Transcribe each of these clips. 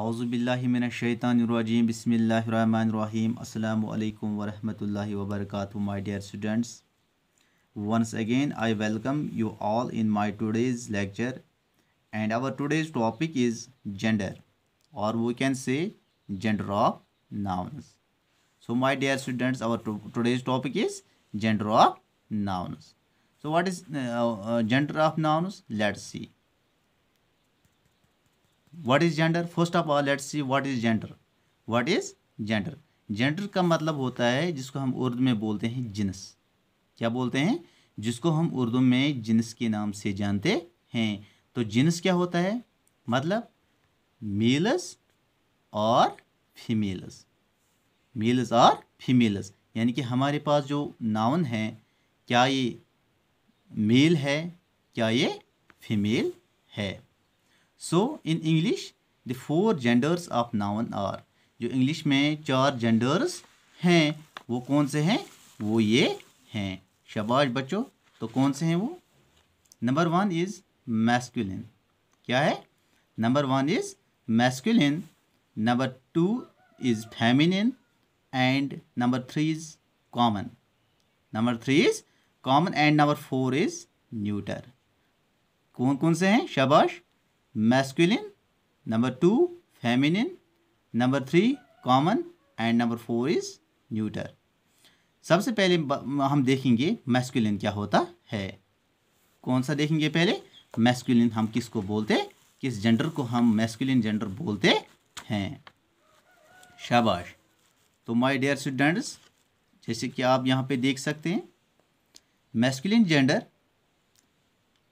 आउज़बिल्लिमिनशैतानरजीम बसमीम अल्लाम वरहमल वबरक My dear students, once again i welcome you all in my today's lecture and our today's topic is gender or we can say gender of nouns so my dear students our today's topic is gender of nouns so what is uh, uh, gender of nouns let's see what is gender first of all let's see what is gender what is gender gender का मतलब होता है जिसको हम उर्दू में बोलते हैं जिनस क्या बोलते हैं जिसको हम उर्दू में जिनस के नाम से जानते हैं तो जिनस क्या होता है मतलब मेलस और फीमेलस मेलस और फीमेलस यानी कि हमारे पास जो नाउन है क्या ये मेल है क्या ये फीमेल है so in English the four genders of noun are जो इंग्लिश में चार जेंडर्स हैं वो कौन से हैं वो ये हैं शबाश बच्चों तो कौन से हैं वो नंबर वन इज़ मैस्कुलिन क्या है number one is masculine number two is feminine and number three is common number three is common and number four is neuter कौन कौन से हैं शबाश masculine number 2 feminine number 3 common and number 4 is neuter सबसे पहले हम देखेंगे masculine क्या होता है कौन सा देखेंगे पहले मैस्कुलिन हम किसको बोलते किस जेंडर को हम मैस्कुलिन जेंडर बोलते हैं शाबाश तो माय डियर स्टूडेंट्स जैसे कि आप यहाँ पे देख सकते हैं मैस्कुलिन जेंडर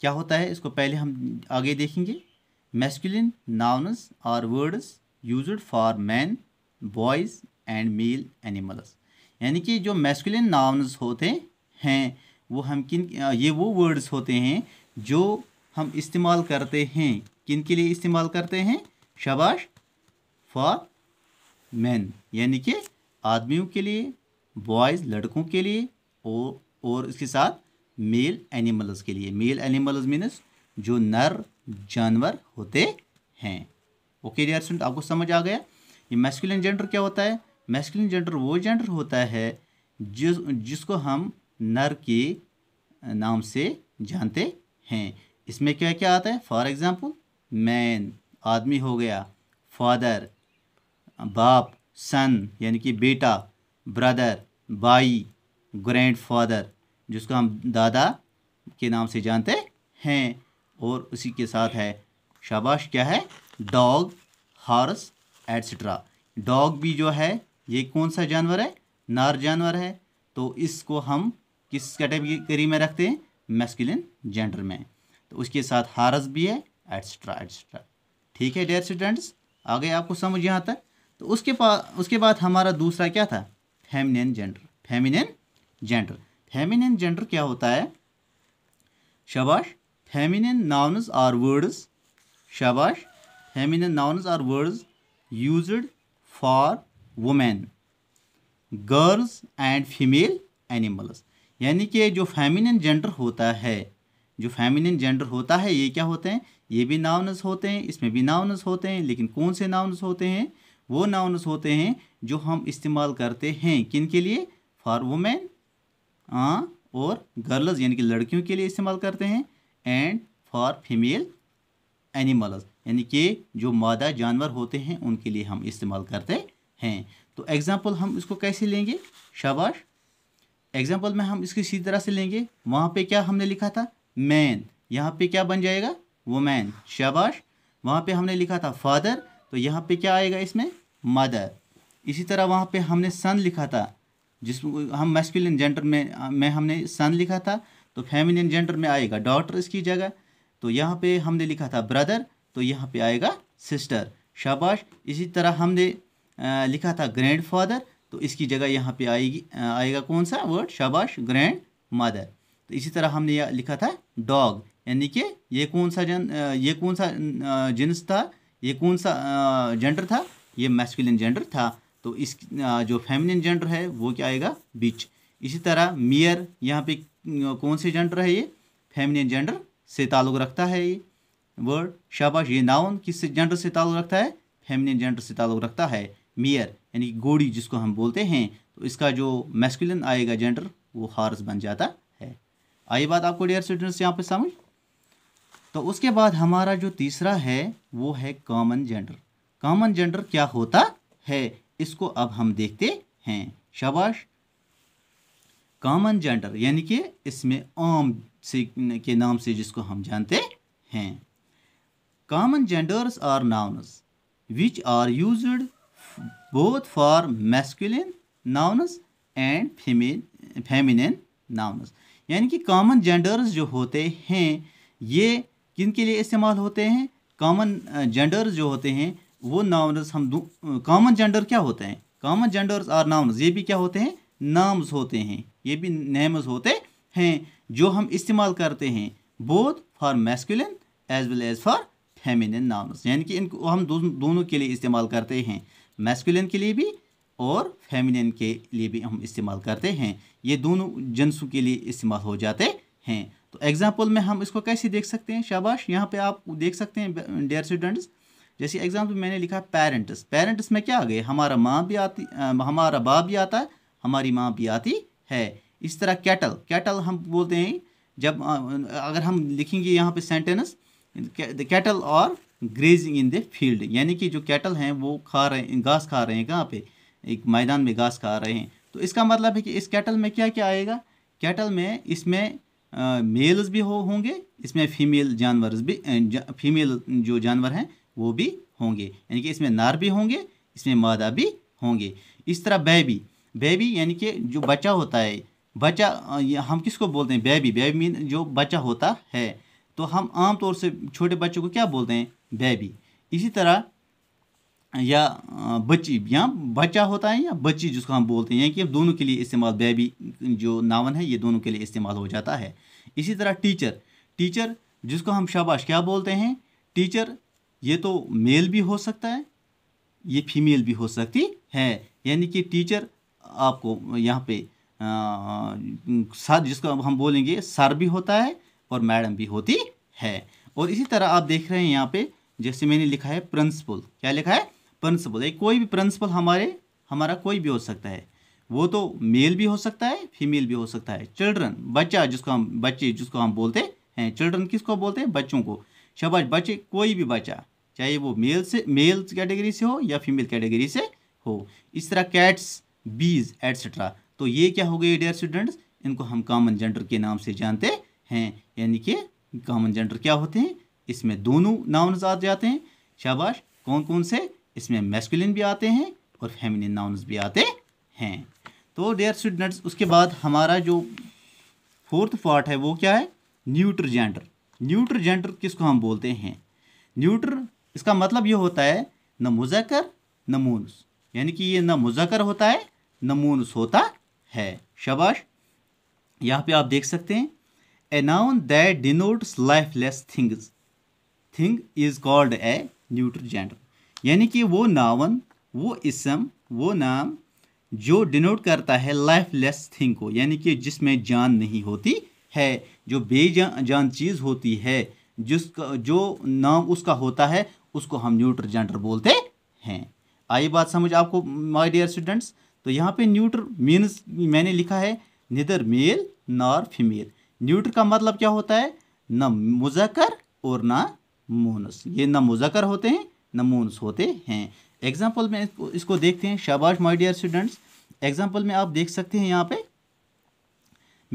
क्या होता है इसको पहले हम आगे देखेंगे Masculine nouns are words used for men, boys and male animals. यानी कि जो मेस्कुलिन नाउनस होते हैं वो हम किन ये वो वर्ड्स होते हैं जो हम इस्तेमाल करते हैं किन के लिए इस्तेमाल करते हैं शबाश फॉर मैन यानी कि आदमियों के लिए बॉयज़ लड़कों के लिए और और इसके साथ मेल एनिमल्स के लिए मेल एनिमल्स मीनस जो नर जानवर होते हैं ओके डियर स्टूडेंट आपको समझ आ गया ये मैस्कुलिन जेंडर क्या होता है मैस्कुलिन जेंडर वो जेंडर होता है जिस जिसको हम नर के नाम से जानते हैं इसमें क्या क्या आता है फॉर एग्ज़ाम्पल मैन आदमी हो गया फादर बाप सन यानी कि बेटा ब्रदर भाई ग्रैंड फादर जिसको हम दादा के नाम से जानते हैं और उसी के साथ है शाबाश क्या है डॉग हॉर्स एट्सट्रा डॉग भी जो है ये कौन सा जानवर है नार जानवर है तो इसको हम किस कैटेगरी में रखते हैं मैस्किलिन जेंडर में तो उसके साथ हारस भी है एट्सट्रा एट्सट्रा ठीक है डेयर स्टूडेंट्स आ गए आपको समझ यहाँ तक तो उसके पास उसके बाद हमारा दूसरा क्या था feminine gender feminine gender feminine gender क्या होता है शबाश feminine nouns are words shabash feminine nouns are words used for women girls and female animals यानी कि जो फेमिनिन जेंडर होता है जो फेमिनिन जेंडर होता है ये क्या होते हैं ये भी नाउनस होते हैं इसमें भी नाउनस होते हैं लेकिन कौन से नाउनस होते हैं वो नाउनस होते हैं जो हम इस्तेमाल करते हैं किन के लिए फॉर वुमेन हाँ, और गर्ल्स यानी कि लड़कियों के लिए इस्तेमाल करते हैं एंड फॉर फीमेल एनिमल्स यानी कि जो मादा जानवर होते हैं उनके लिए हम इस्तेमाल करते हैं तो एग्ज़ाम्पल हम इसको कैसे लेंगे शाबाश एग्ज़ाम्पल में हम इसको इसी तरह से लेंगे वहाँ पे क्या हमने लिखा था मैन यहाँ पे क्या बन जाएगा वुमैन शाबाश वहाँ पे हमने लिखा था फादर तो यहाँ पे क्या आएगा इसमें मदर इसी तरह वहाँ पे हमने सन लिखा था जिस हम मैस्कुलिन जेंडर में में हमने सन लिखा था तो फेमिनिन जेंडर में आएगा डॉक्टर इसकी जगह तो यहाँ पे हमने लिखा था ब्रदर तो यहाँ पे आएगा सिस्टर शाबाश इसी तरह हमने लिखा था ग्रैंड फादर तो इसकी जगह यहाँ पे आएगी आएगा कौन सा वर्ड शाबाश ग्रैंड मदर तो इसी तरह हमने लिखा था डॉग यानी कि ये कौन सा जन ये कौन सा जिन्स था ये कौन सा जेंडर था ये मैस्कुलिन जेंडर था तो इस जो फेमिनिन जेंडर है वो क्या आएगा बिच इसी तरह मियर यहाँ पे कौन से जेंडर है ये फेमिनिन जेंडर से ताल्लुक रखता है ये वर्ड शाबाश ये नाउन किस जेंडर से ताल्लुक रखता है फेमिनिन जेंडर से ताल्लुक रखता है मियर यानी गोड़ी जिसको हम बोलते हैं तो इसका जो मैस्कुलिन आएगा जेंडर वो हार्स बन जाता है आई बात आपको डेयर स्टूडेंट्स यहाँ पर समझ तो उसके बाद हमारा जो तीसरा है वो है कॉमन जेंडर कॉमन जेंडर क्या होता है इसको अब हम देखते हैं शाबाश कॉमन जेंडर यानी कि इसमें आम से के नाम से जिसको हम जानते हैं common genders are nouns which are used both for masculine nouns and femin feminine nouns यानी कि कॉमन जेंडर्स जो होते हैं ये किन के लिए इस्तेमाल होते हैं कॉमन जेंडर्स जो होते हैं वो नाउनस हम कॉमन जेंडर क्या होते हैं कॉमन जेंडर्स आर नाउनस ये भी क्या होते हैं नाम्स होते हैं ये भी नेम्स होते हैं जो हम इस्तेमाल करते हैं both for masculine as well as for feminine names यानी कि इनको हम दोनों के लिए इस्तेमाल करते हैं मैस्कुलिन के लिए भी और फेमिनिन के लिए भी हम इस्तेमाल करते हैं ये दोनों जन्सों के लिए इस्तेमाल हो जाते हैं तो एग्ज़ाम्पल में हम इसको कैसे देख सकते हैं शाबाश यहाँ पे आप देख सकते हैं डेयर स्टूडेंट्स जैसे एग्ज़ाम्पल मैंने लिखा पेरेंट्स पेरेंट्स में क्या आ गए हमारा माँ भी आती आ, हमारा बाप भी आता है हमारी माँ भी आती है इस तरह कैटल कैटल हम बोलते हैं जब अगर हम लिखेंगे यहाँ पे sentence the cattle are grazing in the field यानी कि जो कैटल हैं वो खा रहे हैं घास खा रहे हैं कहाँ पे एक मैदान में घास खा रहे हैं तो इसका मतलब है कि इस कैटल में क्या क्या आएगा कैटल में इसमें मेल्स भी हो होंगे इसमें फीमेल जानवर भी जा, फीमेल जो जानवर हैं वो भी होंगे यानी कि इसमें नार भी होंगे इसमें मादा भी होंगे इस तरह बेबी बेबी यानी कि जो बच्चा होता है बच्चा हम किसको बोलते हैं बेबी बेबी मीन जो बच्चा होता है तो हम आम तौर से छोटे बच्चों को क्या बोलते हैं बेबी इसी तरह या बच्ची या बच्चा होता है या बच्ची जिसको हम बोलते हैं यानी कि दोनों के लिए इस्तेमाल बेबी जो नावन है ये दोनों के लिए इस्तेमाल हो जाता है इसी तरह टीचर टीचर जिसको हम शाबाश क्या बोलते हैं टीचर ये तो मेल भी हो सकता है ये फीमेल भी हो सकती है यानी कि टीचर आपको यहाँ पे सर जिसको हम बोलेंगे सर भी होता है और मैडम भी होती है और इसी तरह आप देख रहे हैं यहाँ पे जैसे मैंने लिखा है प्रिंसिपल क्या लिखा है प्रिंसिपल एक कोई भी प्रिंसिपल हमारे हमारा कोई भी हो सकता है वो तो मेल भी हो सकता है फीमेल भी हो सकता है चिल्ड्रन बच्चा जिसको हम बच्चे जिसको हम बोलते हैं चिल्ड्रन किसको बोलते हैं बच्चों को शबाश बच्चे कोई भी बच्चा चाहे वो मेल से मेल कैटेगरी से हो या फीमेल कैटेगरी से हो इस तरह कैट्स बीज एट्सट्रा तो ये क्या हो गए डेयर स्टूडेंट्स इनको हम कॉमन जेंडर के नाम से जानते हैं यानी कि कॉमन जेंडर क्या होते हैं इसमें दोनों नाउन्स आ जाते हैं शाबाश कौन कौन से इसमें मेस्कुलिन भी आते हैं और फेमिनिन नाउन्स भी आते हैं तो डेयर स्टूडेंट्स उसके बाद हमारा जो फोर्थ पार्ट है वो क्या है न्यूट्र जेंडर न्यूट्र जेंडर किसको हम बोलते हैं न्यूट्र इसका मतलब ये होता है न मुजक्र न मोनस यानी कि ये ना मुजकर होता है न मोनस होता है शबाश यहाँ पे आप देख सकते हैं a noun that denotes life things thing is called a neuter gender यानी कि वो नावन वो इसम वो नाम जो डिनोट करता है लाइफ लेस थिंग को यानी कि जिसमें जान नहीं होती है जो बेजान जान चीज़ होती है जिसका जो नाम उसका होता है उसको हम न्यूट्र जेंडर बोलते हैं आई बात समझ आपको माई डियर स्टूडेंट्स तो यहाँ पे न्यूट्र मीन्स मैंने लिखा है neither male nor female neuter का मतलब क्या होता है न मुजकर और ना मोनस ये ना मुजकर होते हैं न मोनस होते हैं एग्जाम्पल में इसको देखते हैं शाबाश माई डियर स्टूडेंट्स एग्जाम्पल में आप देख सकते हैं यहाँ पे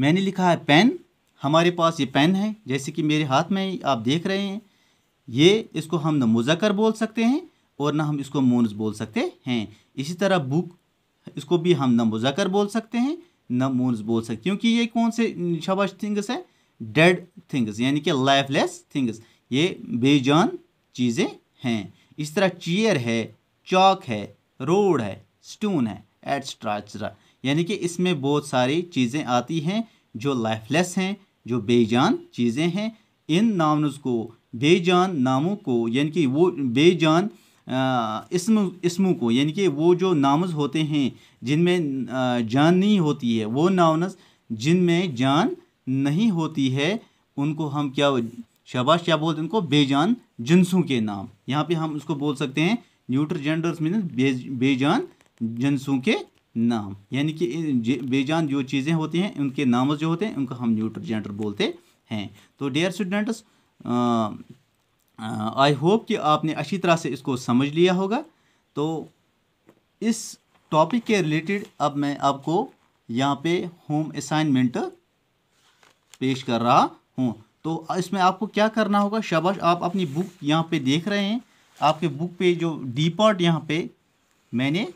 मैंने लिखा है पेन हमारे पास ये पेन है जैसे कि मेरे हाथ में आप देख रहे हैं ये इसको हम न मुजकर बोल सकते हैं और ना हम इसको मोन्स बोल सकते हैं इसी तरह बुक इसको भी हम न मुजाकर बोल सकते हैं न मोन्स बोल सकते हैं क्योंकि ये कौन से शबाश थिंग्स है डेड थिंग्स यानी कि लाइफलेस थिंग्स ये बेजान चीज़ें हैं इस तरह चेयर है चौक है रोड है स्टोन है एट्सट्रा यानी कि इसमें बहुत सारी चीज़ें आती हैं जो लाइफलेस हैं जो बेजान चीज़ें हैं इन नामनस को बेजान नामों को यानी कि वो बेजान इसम इसमों को यानी कि वो जो नामज होते हैं जिनमें जान नहीं होती है वो नावनस जिनमें जान नहीं होती है उनको हम क्या शबाश क्या बोलते हैं उनको बेजान जिनसों के नाम यहाँ पे हम उसको बोल सकते हैं न्यूट्र जेंडर्स मीन बेजान जिनसों के नाम यानी कि बेजान जो चीज़ें होती हैं उनके नामज जो होते हैं उनका हम न्यूट्र जेंडर बोलते हैं तो डेयर स्टूडेंट्स आई होप कि आपने अच्छी तरह से इसको समझ लिया होगा तो इस टॉपिक के रिलेटेड अब मैं आपको यहाँ पे होम असाइनमेंट पेश कर रहा हूँ तो इसमें आपको क्या करना होगा शाबाश आप अपनी बुक यहाँ पे देख रहे हैं आपके बुक पे जो डी पार्ट यहाँ पे मैंने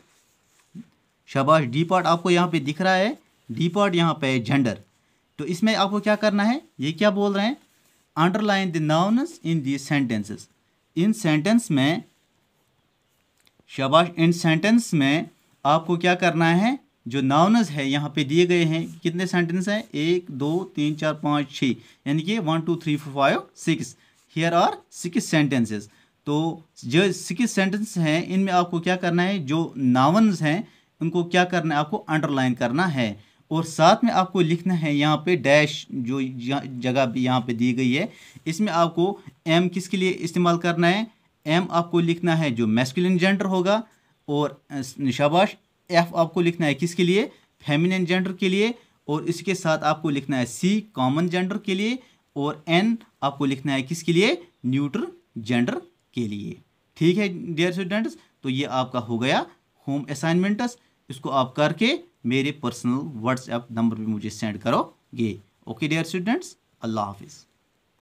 शाबाश डी पार्ट आपको यहाँ पे दिख रहा है डी पार्ट यहाँ पे है जेंडर तो इसमें आपको क्या करना है ये क्या बोल रहे हैं underline the nouns in the sentences इन सेंटेंस में शबाश इन सेंटेंस में आपको क्या करना है जो नाउनस है यहाँ पे दिए गए हैं कितने सेंटेंस हैं एक दो तीन चार पाँच छः यानी कि one two three four five six here are six sentences तो जो सिक्स सेंटेंस हैं इनमें आपको क्या करना है जो नाउनस हैं उनको क्या करना है आपको अंडरलाइन करना है और साथ में आपको लिखना है यहाँ पे डैश जो जगह यहाँ पे दी गई है इसमें आपको एम किसके लिए इस्तेमाल करना है एम आपको लिखना है जो मैस्कुलिन जेंडर होगा और शाबाश एफ आपको लिखना है किसके लिए फेमिनिन जेंडर के लिए और इसके साथ आपको लिखना है सी कॉमन जेंडर के लिए और एन आपको लिखना है किसके लिए न्यूट्र जेंडर के लिए ठीक है डियर स्टूडेंट्स तो ये आपका हो गया होम असाइनमेंट्स इसको आप करके मेरे पर्सनल व्हाट्सएप नंबर पे मुझे सेंड करोगे ओके डियर स्टूडेंट्स अल्लाह हाफिज़